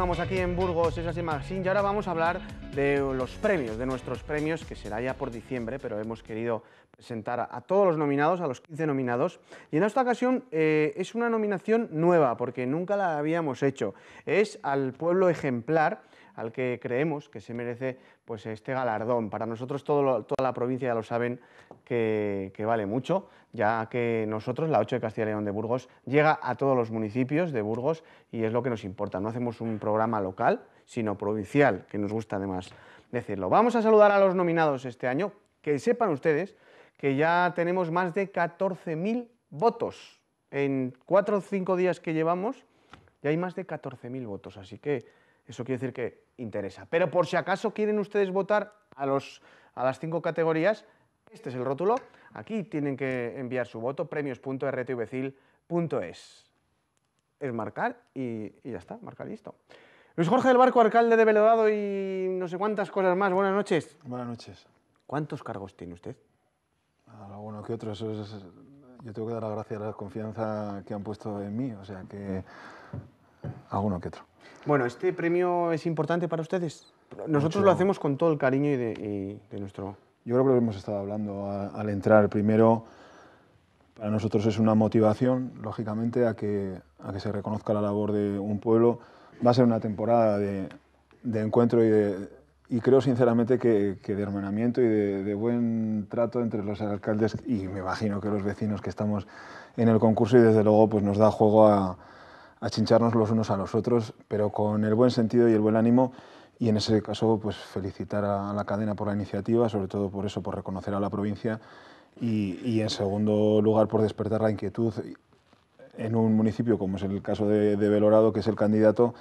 Vamos aquí en Burgos, es así y ahora vamos a hablar de los premios, de nuestros premios, que será ya por diciembre, pero hemos querido presentar a todos los nominados, a los 15 nominados, y en esta ocasión eh, es una nominación nueva, porque nunca la habíamos hecho, es al pueblo ejemplar, al que creemos que se merece pues, este galardón. Para nosotros toda la provincia ya lo saben que, vale mucho, ya que nosotros, la 8 de Castilla y León de Burgos, llega a todos los municipios de Burgos y es lo que nos importa. No hacemos un programa local, sino provincial, que nos gusta además decirlo. Vamos a saludar a los nominados este año, que sepan ustedes que ya tenemos más de 14.000 votos. En cuatro o cinco días que llevamos, ya hay más de 14.000 votos, así que eso quiere decir que interesa. Pero por si acaso quieren ustedes votar a, los, a las cinco categorías, este es el rótulo. Aquí tienen que enviar su voto, premios.rtvcil.es. Es marcar y, ya está, marcar listo. Luis Jorge del Barco, alcalde de Velodado y no sé cuántas cosas más. Buenas noches. Buenas noches. ¿Cuántos cargos tiene usted? Ah, alguno que otro. yo tengo que dar las gracias a la confianza que han puesto en mí. O sea que alguno que otro. Bueno, ¿este premio es importante para ustedes? Nosotros lo hacemos con todo el cariño y de, nuestro... Yo creo que lo hemos estado hablando al entrar. Primero, para nosotros es una motivación, lógicamente, a que, a que se reconozca la labor de un pueblo. Va a ser una temporada de, de encuentro y y creo sinceramente que, de hermanamiento y de, de, buen trato entre los alcaldes y me imagino que los vecinos que estamos en el concurso y desde luego pues nos da juego a, a chincharnos los unos a los otros, pero con el buen sentido y el buen ánimo. Y en ese caso, pues felicitar a la cadena por la iniciativa, sobre todo por eso, por reconocer a la provincia. Y, en segundo lugar, por despertar la inquietud en un municipio como es el caso de, Belorado, que es el candidato,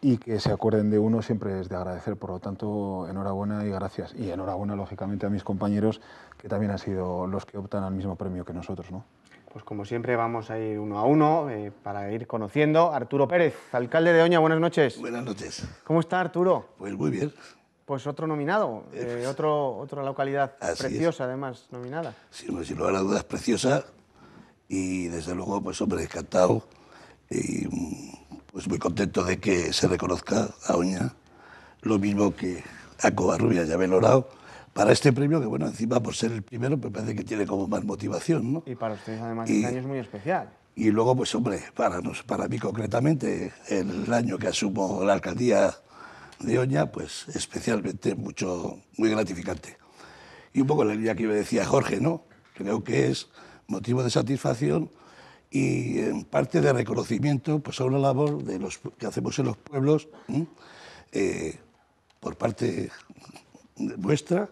y que se acuerden de uno siempre es de agradecer. Por lo tanto, enhorabuena y gracias. Y enhorabuena, lógicamente, a mis compañeros, que también han sido los que optan al mismo premio que nosotros. ¿no? pues como siempre vamos a ir uno a uno eh, para ir conociendo. Arturo Pérez, alcalde de Oña, buenas noches. Buenas noches. ¿Cómo está Arturo? Pues muy bien. Pues otro nominado, eh, eh, pues, otro, otra localidad preciosa además nominada. Sí, sin lugar a dudas preciosa y desde luego pues hombre encantado y pues muy contento de que se reconozca a Oña lo mismo que a Covarrubias y a para este premio, que bueno, encima por ser el primero, pues parece que tiene como más motivación, ¿no? Y para ustedes además este año es muy especial. Y luego, pues hombre, para, para mí concretamente, el año que asumo la alcaldía de Oña, pues especialmente mucho, muy gratificante. Y un poco la línea que me decía Jorge, ¿no? Creo que es motivo de satisfacción y en parte de reconocimiento pues, a una labor de los, que hacemos en los pueblos eh, por parte vuestra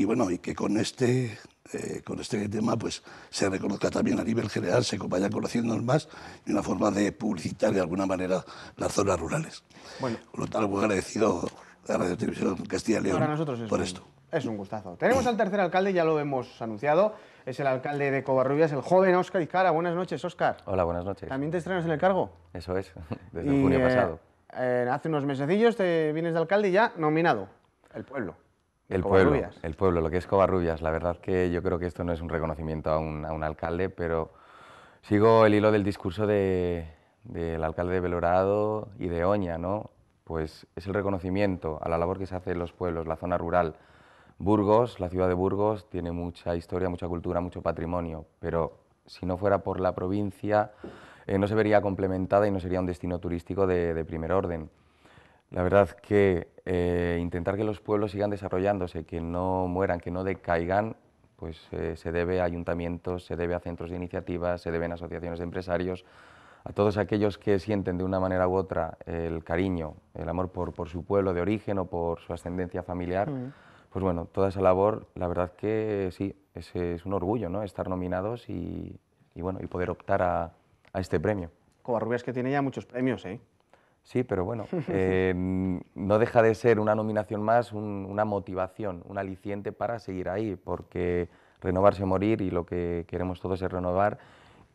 y bueno, y que con este, eh, con este tema pues, se reconozca también a nivel general, se vaya conociendo más y una forma de publicitar de alguna manera las zonas rurales. Bueno. Por lo tanto, muy agradecido a Radio Televisión Castilla y León por esto. Es un gustazo. Tenemos al tercer alcalde, ya lo hemos anunciado, es el alcalde de Covarrubias, el joven Óscar Izcara. Buenas noches, Óscar. Hola, buenas noches. ¿También te estrenas en el cargo? Eso es, desde junio eh, pasado. Eh, hace unos mesecillos te vienes de alcalde y ya nominado, el pueblo. El pueblo, lo que es Covarrubias. La verdad que yo creo que esto no es un reconocimiento a un, alcalde, pero sigo el hilo del discurso del alcalde de Belorado y de Oña, ¿no? Pues es el reconocimiento a la labor que se hace en los pueblos, la zona rural. Burgos, la ciudad de Burgos, tiene mucha historia, mucha cultura, mucho patrimonio, pero si no fuera por la provincia, eh, no se vería complementada y no sería un destino turístico de primer orden. La verdad que eh, intentar que los pueblos sigan desarrollándose, que no mueran, que no decaigan, pues eh, se debe a ayuntamientos, se debe a centros de iniciativas, se deben a asociaciones de empresarios, a todos aquellos que sienten de una manera u otra el cariño, el amor por, su pueblo de origen o por su ascendencia familiar. Mm. Pues bueno, toda esa labor, la verdad que sí, es, un orgullo, ¿no? Estar nominados y, bueno, y poder optar a, a este premio. Covarrubias que tiene ya muchos premios, ¿eh? Sí, pero bueno, em, no deja de ser una nominación más, una motivación, un aliciente para seguir ahí, porque renovarse morir y lo que queremos todos es renovar.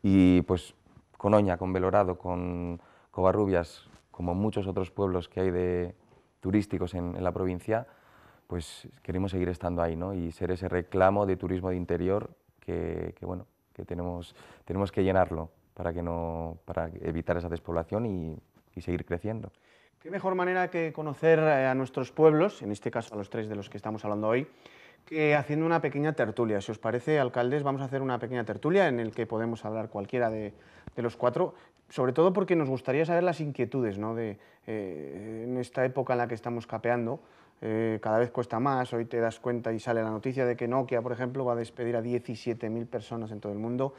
Y pues con Oña, con Belorado, con Covarrubias, como muchos otros pueblos que hay de turísticos en, la provincia, pues queremos seguir estando ahí, ¿no? Y ser ese reclamo de turismo de interior que, que bueno, que tenemos, tenemos que llenarlo para, que no, para evitar esa despoblación y y seguir creciendo. ¿Qué mejor manera que conocer eh, a nuestros pueblos, en este caso a los tres de los que estamos hablando hoy, que haciendo una pequeña tertulia? Si os parece, alcaldes, vamos a hacer una pequeña tertulia en el que podemos hablar cualquiera de, los cuatro, sobre todo porque nos gustaría saber las inquietudes ¿no? de, eh, en esta época en la que estamos capeando. Eh, cada vez cuesta más, hoy te das cuenta y sale la noticia de que Nokia, por ejemplo, va a despedir a 17.000 personas en todo el mundo.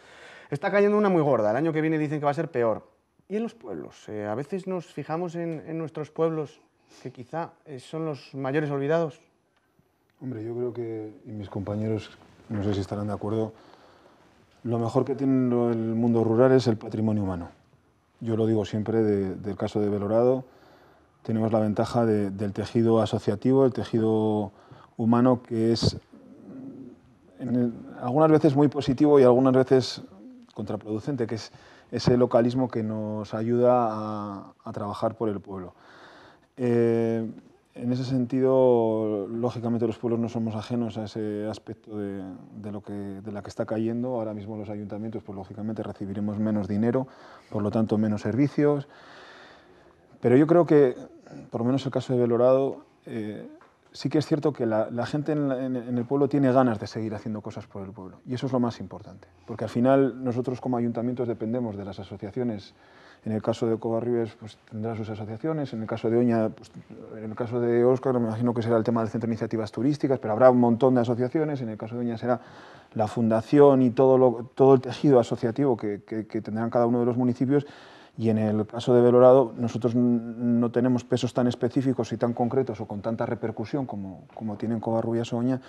Está cayendo una muy gorda, el año que viene dicen que va a ser peor. Y en los pueblos, eh, a veces nos fijamos en, nuestros pueblos que quizá eh, son los mayores olvidados. Hombre, yo creo que, y mis compañeros, no sé si estarán de acuerdo, lo mejor que tiene el mundo rural es el patrimonio humano. Yo lo digo siempre del caso de Belorado, tenemos la ventaja del tejido asociativo, el tejido humano que es algunas veces muy positivo y algunas veces contraproducente, que es ese localismo que nos ayuda a, trabajar por el pueblo. Eh, en ese sentido, lógicamente los pueblos no somos ajenos a ese aspecto de, lo que, de la que está cayendo. Ahora mismo los ayuntamientos, pues lógicamente recibiremos menos dinero, por lo tanto menos servicios. Pero yo creo que, por lo menos el caso de Belorado, eh, sí que es cierto que la, gente en, el pueblo tiene ganas de seguir haciendo cosas por el pueblo. Y eso es lo más importante. Porque al final nosotros como ayuntamientos dependemos de las asociaciones. En el caso de Covarribes pues, tendrá sus asociaciones, en el caso de Oña, pues, en el caso de Óscar me imagino que será el tema del Centro de Iniciativas Turísticas, pero habrá un montón de asociaciones, en el caso de Oña será la fundación y todo, todo el tejido asociativo que tendrán cada uno de los municipios y en el caso de Belorado, nosotros no tenemos pesos tan específicos y tan concretos o con tanta repercusión como, como tienen Covarrubias Oña,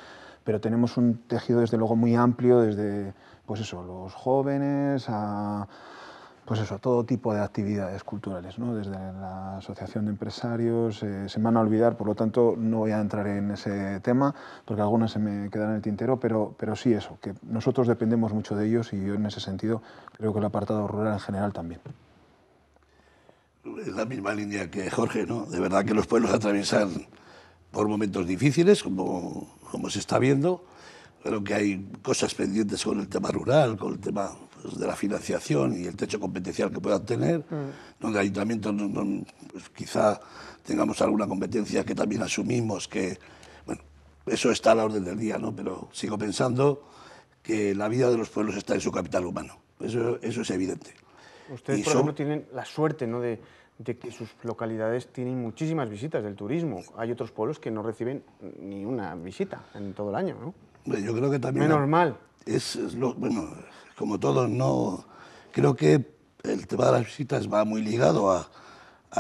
pero tenemos un tejido desde luego muy amplio, desde pues eso, los jóvenes a pues eso, todo tipo de actividades culturales, desde la Asociación de Empresarios, eh, se me van a olvidar, por lo tanto no voy a entrar en ese tema, porque algunas se me quedan en el tintero, pero, pero sí eso, que nosotros dependemos mucho de ellos y yo en ese sentido creo que el apartado rural en general también en la misma línea que Jorge, ¿no? De verdad que los pueblos atraviesan por momentos difíciles, como, como se está viendo. pero que hay cosas pendientes con el tema rural, con el tema pues, de la financiación y el techo competencial que puedan tener, donde mm. ayuntamientos pues, quizá tengamos alguna competencia que también asumimos, que, bueno, eso está a la orden del día, ¿no? Pero sigo pensando que la vida de los pueblos está en su capital humano. Eso, eso es evidente. Ustedes, por ejemplo, tienen la suerte ¿no? de, de que sus localidades tienen muchísimas visitas del turismo. Hay otros pueblos que no reciben ni una visita en todo el año, ¿no? yo creo que también... Menos mal. Es, lo, bueno, como todos, no... Creo que el tema de las visitas va muy ligado a,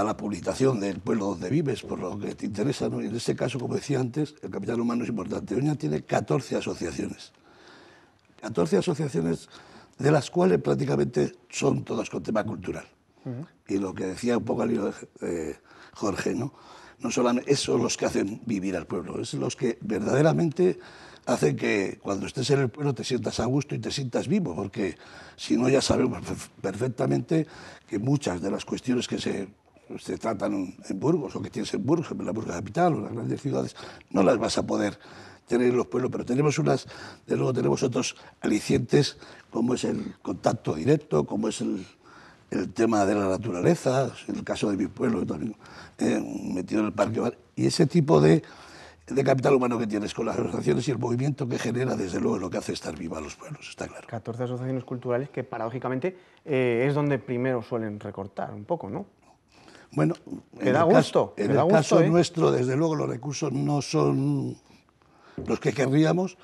la publicación del pueblo donde vives, por lo que te interesa. en este caso, como decía antes, el capital humano es importante. Oña tiene 14 asociaciones. 14 asociaciones de las cuales prácticamente son todas con tema cultural y lo que decía un poco al de, eh, Jorge, ¿no? no solamente esos son los que hacen vivir al pueblo, es los que verdaderamente hacen que cuando estés en el pueblo te sientas a gusto y te sientas vivo, porque si no ya sabemos perfectamente que muchas de las cuestiones que se, se tratan en Burgos o que tienes en Burgos, en la Burgos capital o en las grandes ciudades, no las vas a poder tener en los pueblos, pero tenemos unas, de luego tenemos otros alicientes como es el contacto directo, como es el el tema de la naturaleza, el caso de mi pueblo, eh, metido en el parque, y ese tipo de, capital humano que tienes con las asociaciones y el movimiento que genera, desde luego, lo que hace estar viva a los pueblos, está claro. 14 asociaciones culturales que, paradójicamente, eh, es donde primero suelen recortar un poco, ¿no? Bueno, en da el gusto, en el caso ¿eh? nuestro, desde luego, los recursos no son los que querríamos,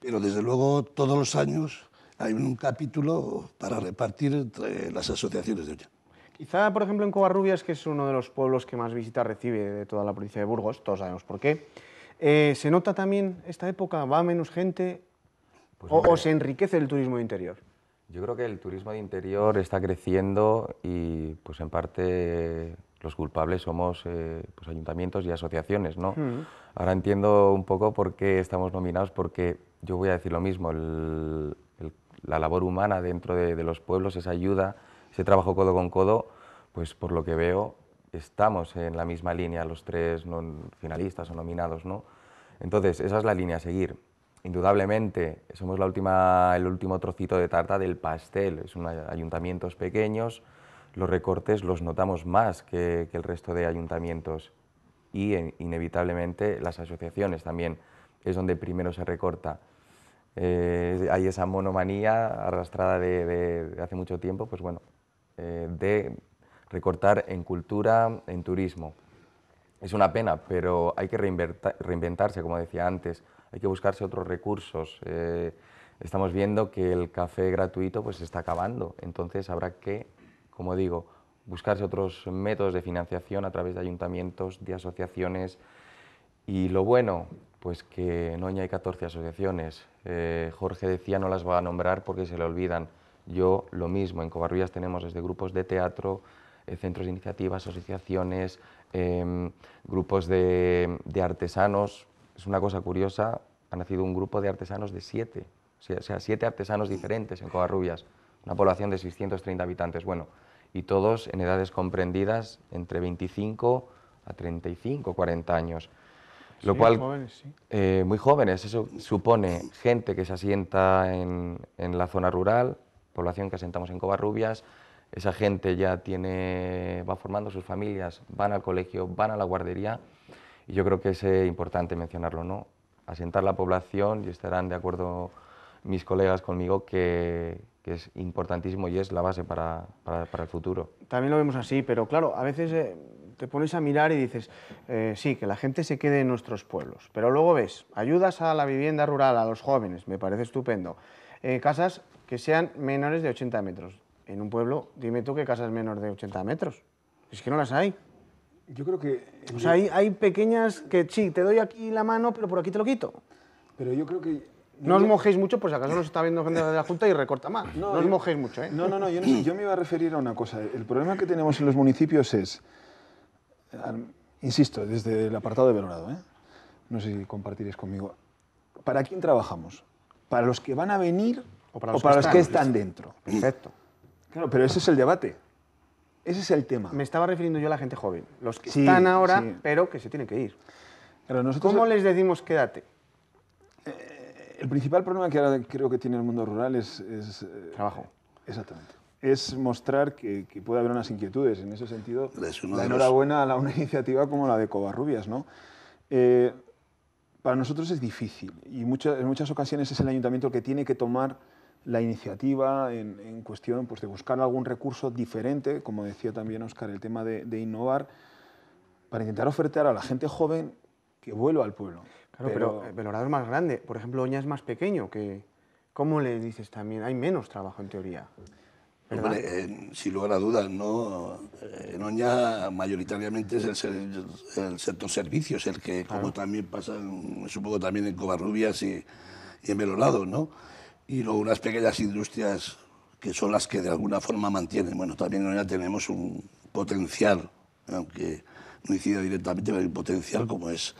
pero desde luego todos los años hay un capítulo para repartir entre las asociaciones de hoy. Quizá, por ejemplo, en Covarrubias, que es uno de los pueblos que más visitas recibe de toda la provincia de Burgos, todos sabemos por qué, eh, ¿se nota también esta época? ¿Va menos gente pues o, se enriquece el turismo interior? Yo creo que el turismo de interior está creciendo y, pues, en parte los culpables somos eh, pues, ayuntamientos y asociaciones, ¿no? Mm. Ahora entiendo un poco por qué estamos nominados, porque yo voy a decir lo mismo. El, la labor humana dentro de, los pueblos, esa ayuda, ese trabajo codo con codo, pues por lo que veo estamos en la misma línea los tres finalistas o nominados. ¿no? Entonces, esa es la línea a seguir. Indudablemente, somos la última, el último trocito de tarta del pastel, son ayuntamientos pequeños, los recortes los notamos más que, el resto de ayuntamientos y inevitablemente las asociaciones también es donde primero se recorta. Eh, hay esa monomanía arrastrada de, hace mucho tiempo, pues bueno, eh, de recortar en cultura, en turismo. Es una pena, pero hay que reinventarse, como decía antes, hay que buscarse otros recursos. Eh, estamos viendo que el café gratuito pues se está acabando, entonces habrá que, como digo, buscarse otros métodos de financiación a través de ayuntamientos, de asociaciones. Y lo bueno, pues que en Oña hay 14 asociaciones. Eh, Jorge decía no las va a nombrar porque se le olvidan. Yo lo mismo, en Covarrubias tenemos desde grupos de teatro, eh, centros de iniciativas, asociaciones, em, grupos de, artesanos. Es una cosa curiosa, ha nacido un grupo de artesanos de siete, o sea, siete artesanos diferentes en Covarrubias, una población de 630 habitantes. Bueno, y todos en edades comprendidas entre 25 a 35, 40 años. Lo cual, eh, muy jóvenes, eso supone gente que se asienta en, la zona rural, población que asentamos en Covarrubias, esa gente ya tiene, va formando sus familias, van al colegio, van a la guardería, y yo creo que es eh, importante mencionarlo, ¿no? Asentar la población, y estarán de acuerdo mis colegas conmigo, que, es importantísimo y es la base para, el futuro. También lo vemos así, pero claro, a veces eh, te pones a mirar y dices, eh, sí, que la gente se quede en nuestros pueblos, pero luego ves, ayudas a la vivienda rural, a los jóvenes, me parece estupendo, eh, casas que sean menores de 80 metros. En un pueblo, dime tú qué casas menores de 80 metros. Es que no las hay. Yo creo que... O sea, hay, hay pequeñas que sí, te doy aquí la mano, pero por aquí te lo quito. Pero yo creo que no os mojéis mucho, pues si acaso nos está viendo gente de la Junta y recorta más. No, os mojéis mucho, ¿eh? No, no, yo, no, yo me iba a referir a una cosa. El problema que tenemos en los municipios es insisto, desde el apartado de Belorado, ¿eh? no sé si compartiréis conmigo, ¿para quién trabajamos? ¿Para los que van a venir o para los, que, están, dentro? Perfecto. Claro, pero ese es el debate. Ese es el tema. Me estaba refiriendo yo a la gente joven, los que están ahora, pero que se tienen que ir. ¿Cómo les decimos quédate? Eh, el principal problema que ahora creo que tiene el mundo rural es eh, Trabajo. Exactamente es mostrar que, puede haber unas inquietudes. En ese sentido, la enhorabuena a la, una iniciativa como la de Covarrubias. ¿no? Eh, para nosotros es difícil y muchas, en muchas ocasiones es el ayuntamiento el que tiene que tomar la iniciativa en, cuestión pues, de buscar algún recurso diferente, como decía también Oscar el tema de, innovar, para intentar ofertar a la gente joven que vuelva al pueblo. Claro, pero, pero Belorado es más grande. Por ejemplo, Oña es más pequeño. que ¿Cómo le dices también? Hay menos trabajo en teoría. Hombre, eh, sin lugar a dudas, ¿no? Eh, en Oña mayoritariamente es el, sector servicios el que, como también pasa, supongo también en Covarrubias y, en Melolado, ¿no? Y luego unas pequeñas industrias que son las que de alguna forma mantienen. Bueno, también en Oña tenemos un potencial, aunque no incida directamente, pero el potencial como es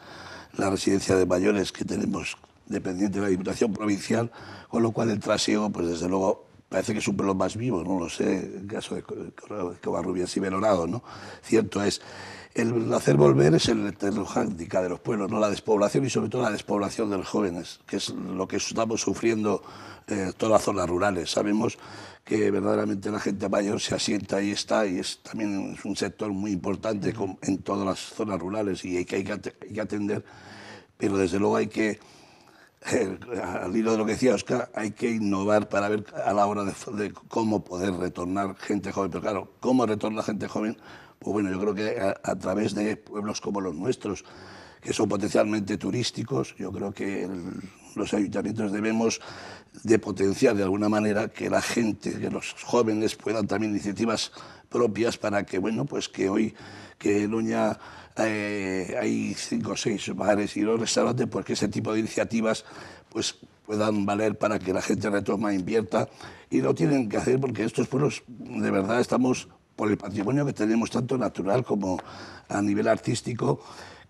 la residencia de mayores que tenemos dependiente de la Diputación Provincial, con lo cual el trasiego, pues desde luego parece que es un pueblo más vivo, no lo sé, en caso de Covarrubias y Belorado, ¿no? Cierto es, el hacer volver es el eterno de los pueblos, ¿no? La despoblación y sobre todo la despoblación de los jóvenes, que es lo que estamos sufriendo eh, todas las zonas rurales. Sabemos que verdaderamente la gente mayor se asienta y está, y es también es un sector muy importante en todas las zonas rurales y hay que, hay que atender, pero desde luego hay que al hilo de lo que decía Oscar, hay que innovar para ver a la hora de, cómo poder retornar gente joven. Pero claro, ¿cómo retorna gente joven? Pues bueno, yo creo que a, través de pueblos como los nuestros, que son potencialmente turísticos, yo creo que los ayuntamientos debemos de potenciar de alguna manera que la gente, que los jóvenes puedan también iniciativas propias para que, bueno, pues que hoy, que Luña eh, hay cinco o seis bares y los restaurantes, porque pues, ese tipo de iniciativas pues, puedan valer para que la gente retoma, e invierta, y lo tienen que hacer porque estos pueblos, de verdad, estamos por el patrimonio que tenemos, tanto natural como a nivel artístico,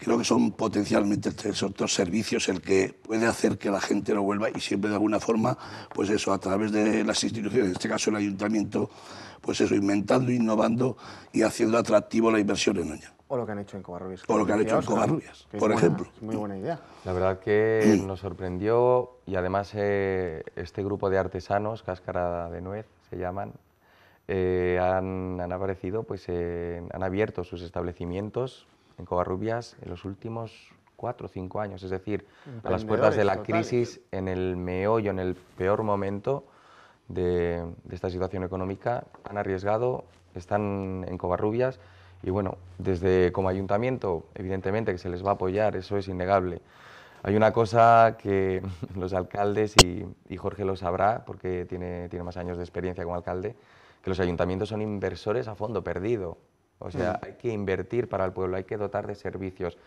creo que son potencialmente estos dos servicios el que puede hacer que la gente no vuelva y siempre de alguna forma, pues eso, a través de las instituciones, en este caso el ayuntamiento, pues eso, inventando, innovando y haciendo atractivo la inversión en Oña. O lo que han hecho en Covarrubias. O lo que han hecho en Covarrubias, por ejemplo. muy buena idea. La verdad que mm. nos sorprendió y además eh, este grupo de artesanos, Cáscara de Nuez se llaman, eh, han, han, aparecido, pues han abierto sus establecimientos en Covarrubias en los últimos cuatro o cinco años, es decir, a las puertas de la crisis, en el meollo, en el peor momento de, esta situación económica, han arriesgado, están en Covarrubias y bueno, desde como ayuntamiento, evidentemente que se les va a apoyar, eso es innegable. Hay una cosa que los alcaldes, y, y, Jorge lo sabrá porque tiene, tiene más años de experiencia como alcalde, que los ayuntamientos son inversores a fondo perdido. O mm. sea, hay que invertir para el pueblo, hay que dotar de servicios.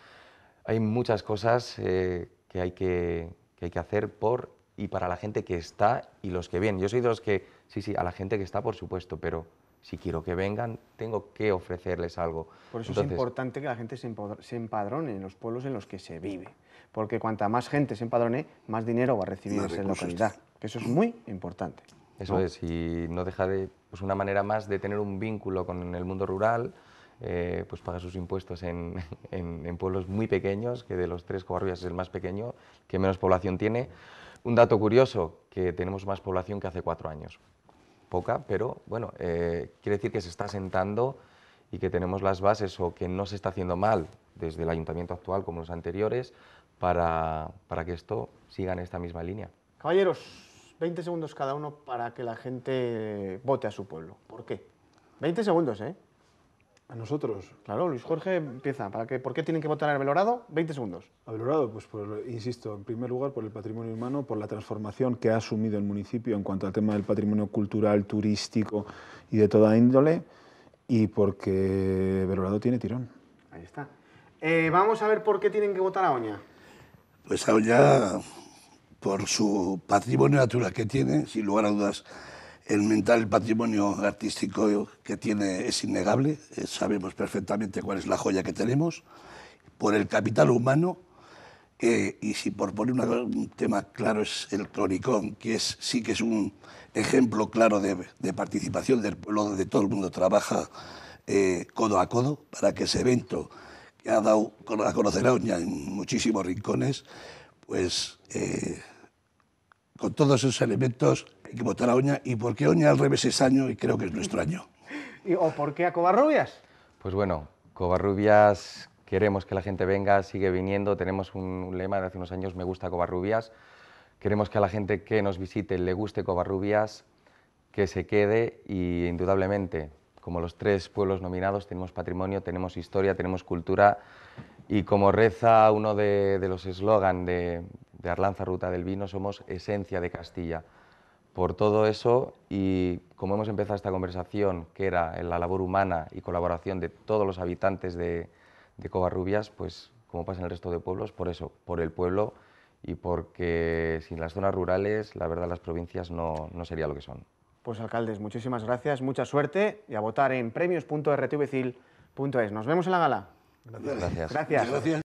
Hay muchas cosas eh, que, hay que, que hay que hacer por y para la gente que está y los que vienen. Yo soy de los que, sí, sí, a la gente que está, por supuesto, pero si quiero que vengan, tengo que ofrecerles algo. Por eso es importante que la gente se empadrone en los pueblos en los que se vive, porque cuanta más gente se empadrone, más dinero va a recibir esa localidad, eso es muy importante. Eso es, y no deja de, pues una manera más de tener un vínculo con el mundo rural, eh, pues paga sus impuestos en, en, pueblos muy pequeños, que de los tres Covarrubias es el más pequeño, que menos población tiene. Un dato curioso, que tenemos más población que hace cuatro años. Poca, pero bueno, eh, quiere decir que se está sentando y que tenemos las bases o que no se está haciendo mal desde el ayuntamiento actual como los anteriores para, para que esto siga en esta misma línea. Caballeros, 20 segundos cada uno para que la gente vote a su pueblo. ¿Por qué? 20 segundos, ¿eh? A nosotros. Claro, Luis Jorge empieza. ¿Para qué? ¿Por qué tienen que votar a Belorado? 20 segundos. A Belorado, pues insisto, en primer lugar por el patrimonio humano, por la transformación que ha asumido el municipio en cuanto al tema del patrimonio cultural, turístico y de toda índole, y porque Belorado tiene tirón. Ahí está. Eh, vamos a ver por qué tienen que votar a Oña. Pues a Oña por su patrimonio natural que tiene, sin lugar a dudas, el mental, el patrimonio artístico que tiene es innegable, eh, sabemos perfectamente cuál es la joya que tenemos, por el capital humano, eh, y si por poner un tema claro es el cronicón, que es, sí que es un ejemplo claro de, participación del pueblo, donde todo el mundo trabaja eh, codo a codo para que ese evento que ha dado a conocer a Oña en muchísimos rincones, pues con todos esos elementos hay que votar a Oña y por qué Oña al revés es año y creo que es nuestro año. ¿Y, ¿O por qué a Covarrubias? Pues bueno, Covarrubias queremos que la gente venga, sigue viniendo, tenemos un lema de hace unos años, me gusta Covarrubias, queremos que a la gente que nos visite le guste Covarrubias, que se quede y indudablemente, como los tres pueblos nominados, tenemos patrimonio, tenemos historia, tenemos cultura y como reza uno de, de los eslogan de, de Arlanza Ruta del Vino somos esencia de Castilla. Por todo eso, y como hemos empezado esta conversación, que era en la labor humana y colaboración de todos los habitantes de, de Covarrubias, pues como pasa en el resto de pueblos, por eso, por el pueblo y porque sin las zonas rurales, la verdad, las provincias no, no sería lo que son. Pues alcaldes, muchísimas gracias, mucha suerte y a votar en premios.rtvcil.es. Nos vemos en la gala. Gracias. gracias. gracias.